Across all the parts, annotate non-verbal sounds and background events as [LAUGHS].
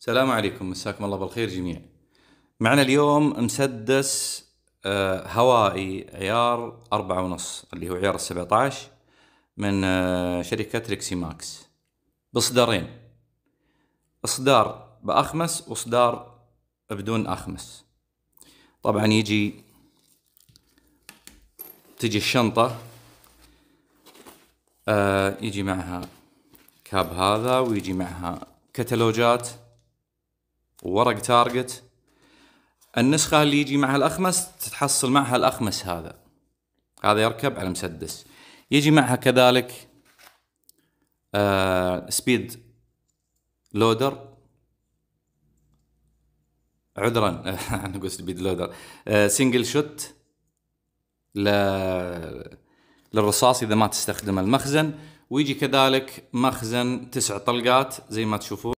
السلام عليكم مساكم الله بالخير جميعا معنا اليوم مسدس آه، هوائي عيار أربعة ونص اللي هو عيار السبعة عشر من آه، شركة ريكسي ماكس بإصدارين إصدار بأخمس وإصدار بدون أخمس طبعا يجي تجي الشنطة آه، يجي معها كاب هذا ويجي معها كتالوجات وورق تارجت النسخة اللي يجي معها الأخمس تتحصل معها الأخمس هذا هذا يركب على مسدس يجي معها كذلك آه سبيد لودر عذرا [LAUGHS] انا قلت سبيد لودر آه سنجل شوت للرصاص اذا ما تستخدم المخزن ويجي كذلك مخزن تسع طلقات زي ما تشوفون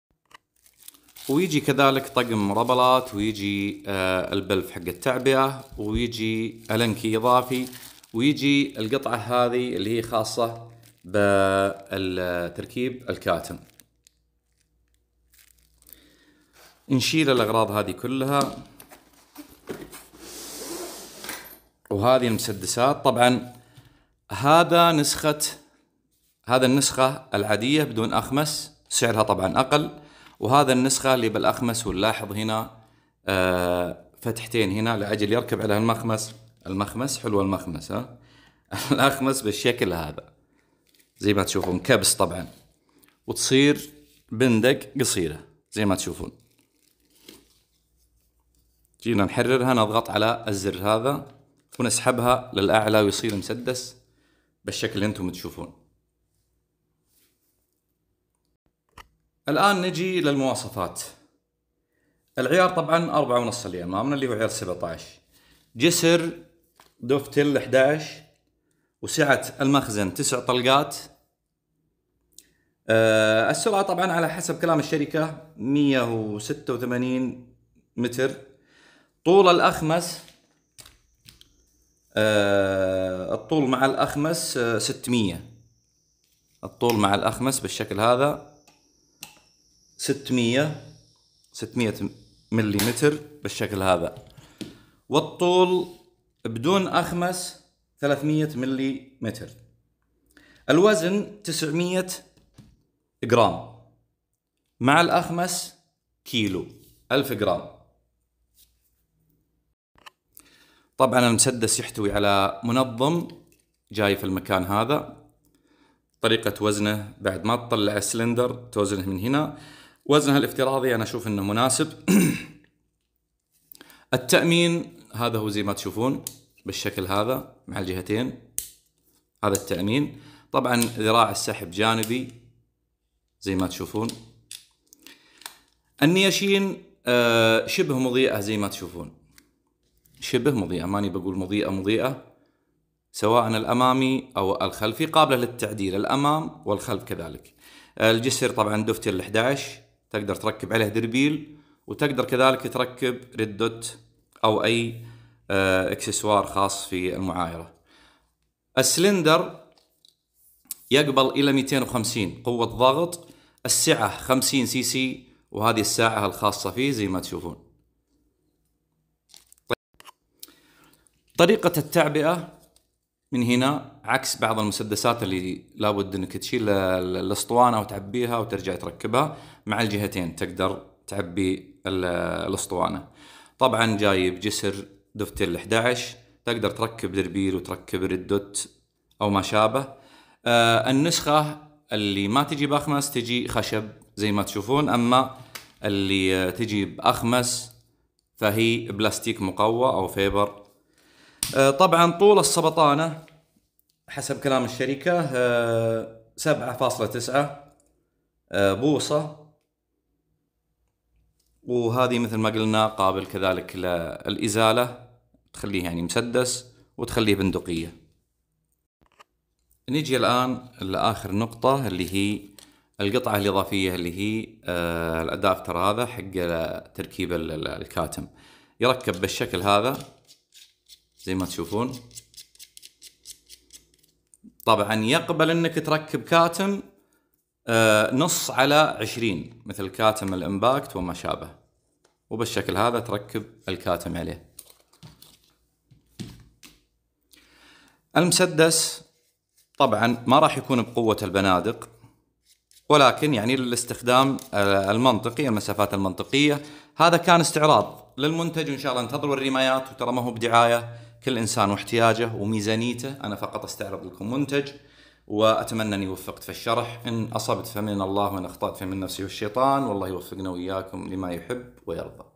ويجي كذلك طقم ربلات ويجي آه، البلف حق التعبئه ويجي الانكي اضافي ويجي القطعه هذه اللي هي خاصه بالتركيب الكاتم نشيل الاغراض هذه كلها وهذه المسدسات طبعا هذا نسخه هذا النسخه العاديه بدون اخمس سعرها طبعا اقل وهذا النسخة اللي بالأخمس واللاحظ هنا آه، فتحتين هنا لأجل يركب عليها المخمس المخمس حلو المخمس ها [LAUGHS] الأخمس بالشكل هذا زي ما تشوفون كبس طبعا وتصير بندق قصيرة زي ما تشوفون جينا نحررها نضغط على الزر هذا ونسحبها للأعلى ويصير مسدس بالشكل اللي انتم تشوفون الآن نجي للمواصفات العيار طبعا أربعة ونص اللي أمامنا اللي هو عيار 17 جسر دوفتل 11 وسعة المخزن تسع طلقات أه السرعة طبعا على حسب كلام الشركة 186 متر طول الأخمس أه الطول مع الأخمس 600 آه، الطول مع الأخمس بالشكل هذا 600 600 ملم بالشكل هذا والطول بدون اخمس 300 ملم الوزن 900 جرام مع الاخمس كيلو 1000 جرام طبعا المسدس يحتوي على منظم جاي في المكان هذا طريقة وزنه بعد ما تطلع السلندر توزنه من هنا وزنها الافتراضي انا اشوف انه مناسب [CLEARS THROAT] التامين هذا هو زي ما تشوفون بالشكل هذا مع الجهتين هذا التامين طبعا ذراع السحب جانبي زي ما تشوفون النياشين آه، شبه مضيئه زي ما تشوفون شبه مضيئه ماني بقول مضيئه مضيئه سواء الامامي او الخلفي قابله للتعديل الامام والخلف كذلك آه، الجسر طبعا دفتر ال 11 تقدر تركب عليه دربيل وتقدر كذلك تركب ريد دوت او اي آه، اكسسوار خاص في المعايره السلندر يقبل الى 250 قوه ضغط السعه 50 سي سي وهذه الساعه الخاصه فيه زي ما تشوفون طريقه التعبئه من هنا عكس بعض المسدسات اللي لابد انك تشيل الاسطوانه وتعبيها وترجع تركبها مع الجهتين تقدر تعبي الاسطوانه طبعا جايب جسر دفتيل 11 تقدر تركب دربيل وتركب ردوت او ما شابه آه النسخه اللي ما تجي باخمس تجي خشب زي ما تشوفون اما اللي تجي باخمس فهي بلاستيك مقوى او فيبر آه، طبعا طول السبطانه حسب كلام الشركه 7.9 آه، آه، بوصه وهذه مثل ما قلنا قابل كذلك للازاله تخليه يعني مسدس وتخليه بندقيه نجي الان لاخر نقطه اللي هي القطعة الإضافية اللي هي الأدابتر هذا حق تركيب الكاتم يركب بالشكل هذا زي ما تشوفون طبعا يقبل انك تركب كاتم آه، نص على 20 مثل كاتم الامباكت وما شابه وبالشكل هذا تركب الكاتم عليه المسدس طبعا ما راح يكون بقوة البنادق ولكن يعني للاستخدام آه، المنطقي المسافات المنطقية هذا كان استعراض للمنتج وإن شاء الله انتظروا الرمايات وترى ما هو بدعاية كل انسان واحتياجه وميزانيته انا فقط استعرض لكم منتج واتمنى اني وفقت في الشرح ان اصبت فمن الله وان اخطات فمن نفسي والشيطان والله يوفقنا واياكم لما يحب ويرضى